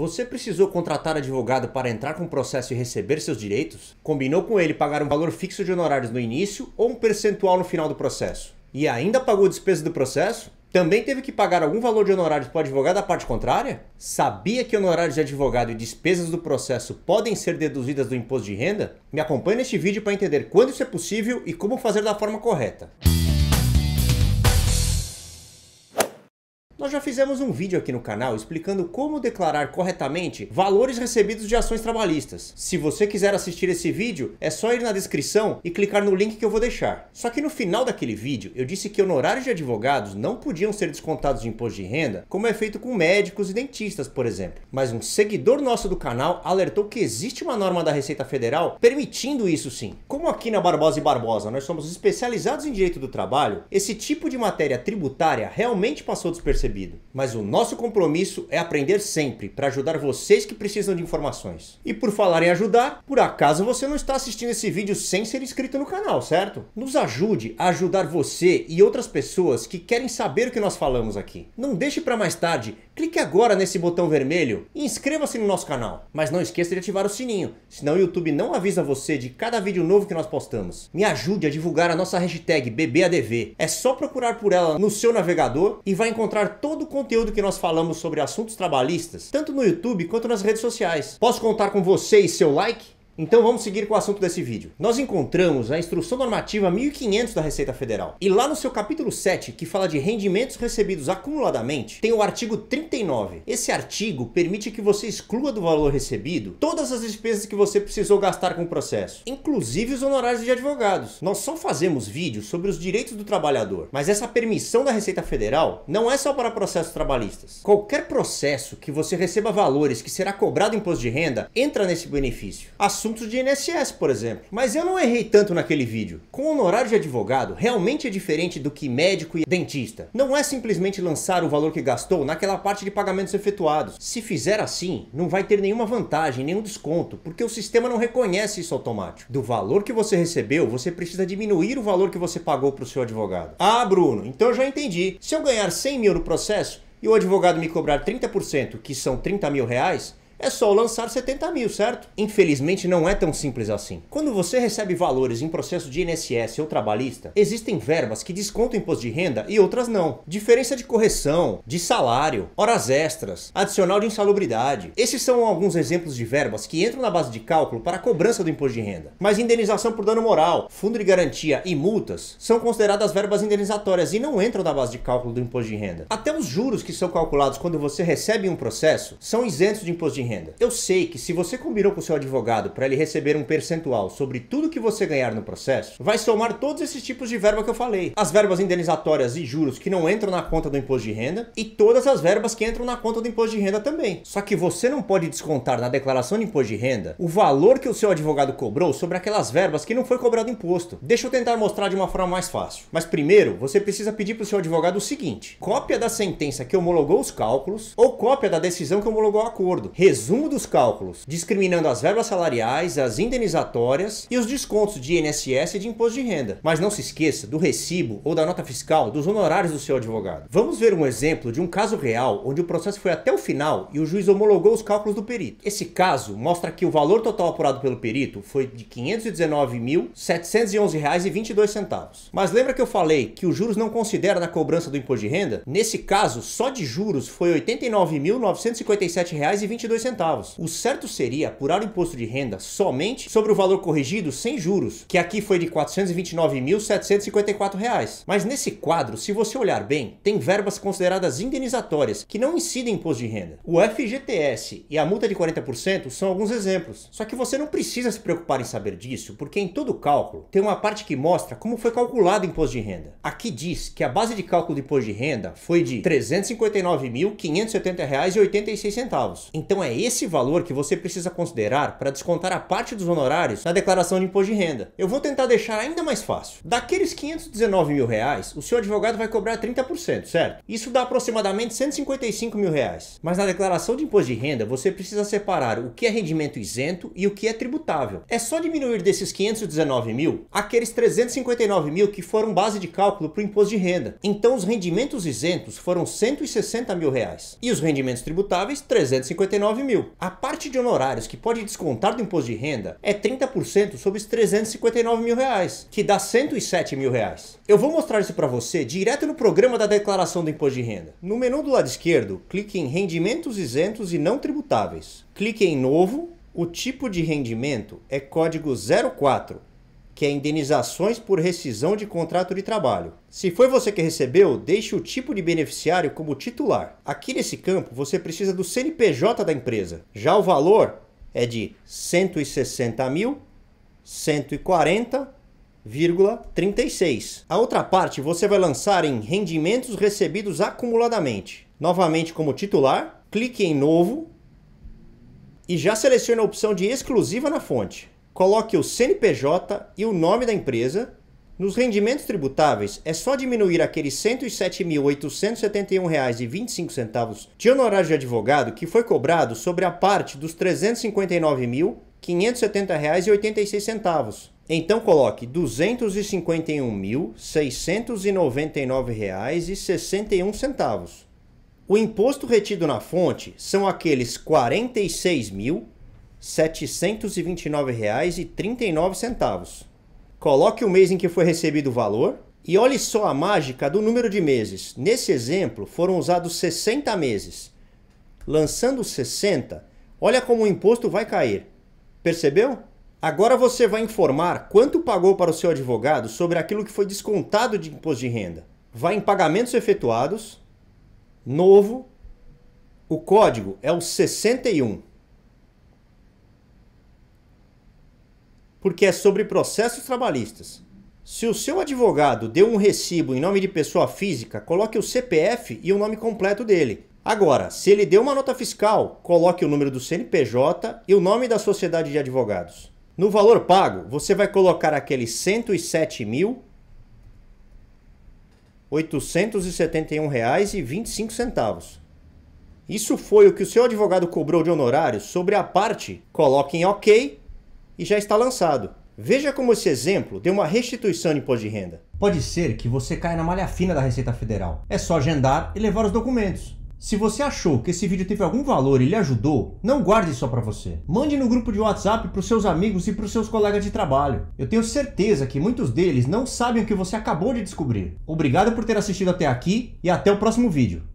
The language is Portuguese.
Você precisou contratar advogado para entrar com o processo e receber seus direitos? Combinou com ele pagar um valor fixo de honorários no início ou um percentual no final do processo? E ainda pagou a despesa do processo? Também teve que pagar algum valor de honorários para o advogado da parte contrária? Sabia que honorários de advogado e despesas do processo podem ser deduzidas do imposto de renda? Me acompanhe neste vídeo para entender quando isso é possível e como fazer da forma correta. Nós já fizemos um vídeo aqui no canal explicando como declarar corretamente valores recebidos de ações trabalhistas. Se você quiser assistir esse vídeo, é só ir na descrição e clicar no link que eu vou deixar. Só que no final daquele vídeo, eu disse que honorários de advogados não podiam ser descontados de imposto de renda, como é feito com médicos e dentistas, por exemplo. Mas um seguidor nosso do canal alertou que existe uma norma da Receita Federal permitindo isso sim. Como aqui na Barbosa e Barbosa nós somos especializados em direito do trabalho, esse tipo de matéria tributária realmente passou despercebido recebido. Mas o nosso compromisso é aprender sempre para ajudar vocês que precisam de informações. E por falar em ajudar, por acaso você não está assistindo esse vídeo sem ser inscrito no canal, certo? Nos ajude a ajudar você e outras pessoas que querem saber o que nós falamos aqui. Não deixe para mais tarde, clique agora nesse botão vermelho e inscreva-se no nosso canal. Mas não esqueça de ativar o sininho, senão o YouTube não avisa você de cada vídeo novo que nós postamos. Me ajude a divulgar a nossa hashtag BBADV. É só procurar por ela no seu navegador e vai encontrar todo o conteúdo que nós falamos sobre assuntos trabalhistas, tanto no YouTube quanto nas redes sociais. Posso contar com você e seu like? Então vamos seguir com o assunto desse vídeo. Nós encontramos a Instrução Normativa 1500 da Receita Federal. E lá no seu capítulo 7, que fala de rendimentos recebidos acumuladamente, tem o artigo 39. Esse artigo permite que você exclua do valor recebido todas as despesas que você precisou gastar com o processo, inclusive os honorários de advogados. Nós só fazemos vídeos sobre os direitos do trabalhador, mas essa permissão da Receita Federal não é só para processos trabalhistas. Qualquer processo que você receba valores que será cobrado imposto de renda entra nesse benefício. Assunto assuntos de INSS, por exemplo. Mas eu não errei tanto naquele vídeo. Com honorário de advogado, realmente é diferente do que médico e dentista. Não é simplesmente lançar o valor que gastou naquela parte de pagamentos efetuados. Se fizer assim, não vai ter nenhuma vantagem, nenhum desconto, porque o sistema não reconhece isso automático. Do valor que você recebeu, você precisa diminuir o valor que você pagou para o seu advogado. Ah, Bruno, então eu já entendi. Se eu ganhar 100 mil no processo, e o advogado me cobrar 30%, que são 30 mil reais, é só lançar 70 mil, certo? Infelizmente não é tão simples assim. Quando você recebe valores em processo de INSS ou trabalhista, existem verbas que descontam imposto de renda e outras não. Diferença de correção, de salário, horas extras, adicional de insalubridade. Esses são alguns exemplos de verbas que entram na base de cálculo para a cobrança do imposto de renda. Mas indenização por dano moral, fundo de garantia e multas são consideradas verbas indenizatórias e não entram na base de cálculo do imposto de renda. Até os juros que são calculados quando você recebe um processo são isentos de imposto de renda renda. Eu sei que se você combinou com seu advogado para ele receber um percentual sobre tudo que você ganhar no processo, vai somar todos esses tipos de verba que eu falei. As verbas indenizatórias e juros que não entram na conta do imposto de renda e todas as verbas que entram na conta do imposto de renda também. Só que você não pode descontar na declaração de imposto de renda o valor que o seu advogado cobrou sobre aquelas verbas que não foi cobrado imposto. Deixa eu tentar mostrar de uma forma mais fácil. Mas primeiro, você precisa pedir para o seu advogado o seguinte: cópia da sentença que homologou os cálculos ou cópia da decisão que homologou o acordo. Resumo resumo dos cálculos, discriminando as verbas salariais, as indenizatórias e os descontos de INSS e de imposto de renda. Mas não se esqueça do recibo ou da nota fiscal dos honorários do seu advogado. Vamos ver um exemplo de um caso real onde o processo foi até o final e o juiz homologou os cálculos do perito. Esse caso mostra que o valor total apurado pelo perito foi de R$ 519.711,22. Mas lembra que eu falei que os juros não considera na cobrança do imposto de renda? Nesse caso, só de juros foi R$ 89.957,22 centavos. O certo seria apurar o imposto de renda somente sobre o valor corrigido sem juros, que aqui foi de R$ 429.754. Reais. Mas nesse quadro, se você olhar bem, tem verbas consideradas indenizatórias que não incidem em imposto de renda. O FGTS e a multa de 40% são alguns exemplos. Só que você não precisa se preocupar em saber disso, porque em todo cálculo tem uma parte que mostra como foi calculado o imposto de renda. Aqui diz que a base de cálculo do imposto de renda foi de R$ 359.570,86. Então é esse valor que você precisa considerar para descontar a parte dos honorários na declaração de imposto de renda. Eu vou tentar deixar ainda mais fácil. Daqueles 519 mil reais, o seu advogado vai cobrar 30%, certo? Isso dá aproximadamente 155 mil reais. Mas na declaração de imposto de renda, você precisa separar o que é rendimento isento e o que é tributável. É só diminuir desses 519 mil aqueles 359 mil que foram base de cálculo para o imposto de renda. Então os rendimentos isentos foram 160 mil reais e os rendimentos tributáveis 359 9 mil. A parte de honorários que pode descontar do imposto de renda é 30% sobre os 359 mil reais, que dá 107 mil reais. Eu vou mostrar isso para você direto no programa da declaração do imposto de renda. No menu do lado esquerdo, clique em rendimentos isentos e não tributáveis. Clique em novo, o tipo de rendimento é código 04 que é indenizações por rescisão de contrato de trabalho. Se foi você que recebeu, deixe o tipo de beneficiário como titular. Aqui nesse campo, você precisa do CNPJ da empresa. Já o valor é de 160.140,36. A outra parte você vai lançar em rendimentos recebidos acumuladamente. Novamente como titular, clique em novo e já selecione a opção de exclusiva na fonte. Coloque o CNPJ e o nome da empresa. Nos rendimentos tributáveis, é só diminuir aqueles R$ 107.871,25 de honorário de advogado que foi cobrado sobre a parte dos R$ 359.570,86. Então coloque R$ 251.699,61. O imposto retido na fonte são aqueles R$ 46.000 729,39. Coloque o mês em que foi recebido o valor e olhe só a mágica do número de meses. Nesse exemplo, foram usados 60 meses. Lançando 60, olha como o imposto vai cair. Percebeu? Agora você vai informar quanto pagou para o seu advogado sobre aquilo que foi descontado de imposto de renda. Vai em pagamentos efetuados, novo, o código é o 61. porque é sobre processos trabalhistas. Se o seu advogado deu um recibo em nome de pessoa física, coloque o CPF e o nome completo dele. Agora, se ele deu uma nota fiscal, coloque o número do CNPJ e o nome da sociedade de advogados. No valor pago, você vai colocar aqueles R$ reais e centavos. Isso foi o que o seu advogado cobrou de honorário sobre a parte. Coloque em OK e já está lançado. Veja como esse exemplo deu uma restituição de imposto de renda. Pode ser que você caia na malha fina da Receita Federal. É só agendar e levar os documentos. Se você achou que esse vídeo teve algum valor e lhe ajudou, não guarde só para você. Mande no grupo de WhatsApp para os seus amigos e para os seus colegas de trabalho. Eu tenho certeza que muitos deles não sabem o que você acabou de descobrir. Obrigado por ter assistido até aqui e até o próximo vídeo.